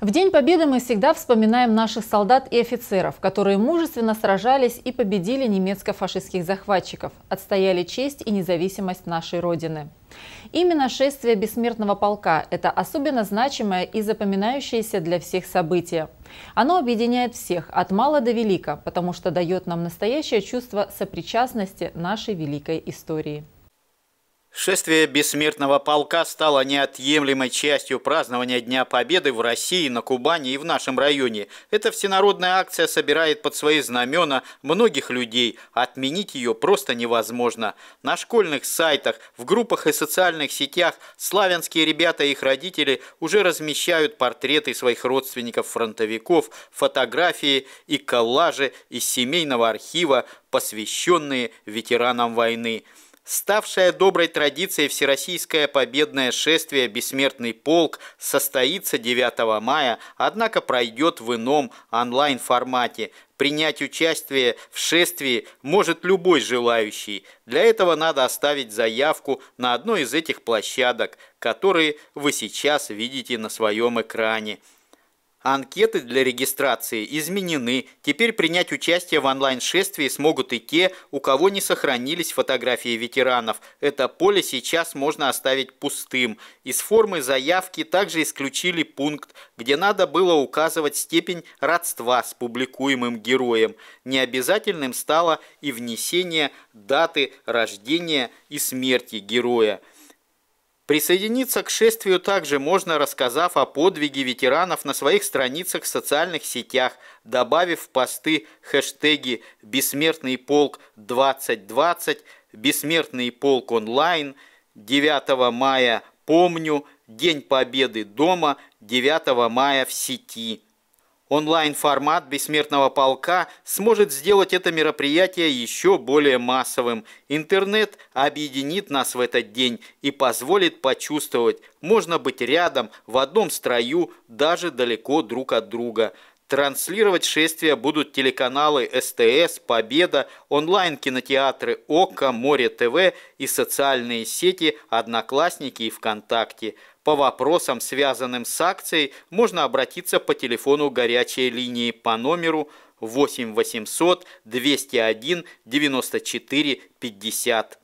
В День Победы мы всегда вспоминаем наших солдат и офицеров, которые мужественно сражались и победили немецко-фашистских захватчиков, отстояли честь и независимость нашей Родины. Именно шествие бессмертного полка – это особенно значимое и запоминающееся для всех событие. Оно объединяет всех от мала до велика, потому что дает нам настоящее чувство сопричастности нашей великой истории. Шествие бессмертного полка стало неотъемлемой частью празднования Дня Победы в России, на Кубани и в нашем районе. Эта всенародная акция собирает под свои знамена многих людей, отменить ее просто невозможно. На школьных сайтах, в группах и социальных сетях славянские ребята и их родители уже размещают портреты своих родственников-фронтовиков, фотографии и коллажи из семейного архива, посвященные ветеранам войны. Ставшая доброй традицией всероссийское победное шествие «Бессмертный полк» состоится 9 мая, однако пройдет в ином онлайн-формате. Принять участие в шествии может любой желающий. Для этого надо оставить заявку на одной из этих площадок, которые вы сейчас видите на своем экране. Анкеты для регистрации изменены. Теперь принять участие в онлайн-шествии смогут и те, у кого не сохранились фотографии ветеранов. Это поле сейчас можно оставить пустым. Из формы заявки также исключили пункт, где надо было указывать степень родства с публикуемым героем. Необязательным стало и внесение даты рождения и смерти героя. Присоединиться к шествию также можно, рассказав о подвиге ветеранов на своих страницах в социальных сетях, добавив в посты хэштеги «Бессмертный полк 2020», «Бессмертный полк онлайн», «9 мая помню», «День победы дома», «9 мая в сети». Онлайн-формат «Бессмертного полка» сможет сделать это мероприятие еще более массовым. Интернет объединит нас в этот день и позволит почувствовать, можно быть рядом, в одном строю, даже далеко друг от друга – Транслировать шествия будут телеканалы СТС, Победа, онлайн-кинотеатры ОККО, Море ТВ и социальные сети «Одноклассники» и «ВКонтакте». По вопросам, связанным с акцией, можно обратиться по телефону горячей линии по номеру 8 800 201 94 50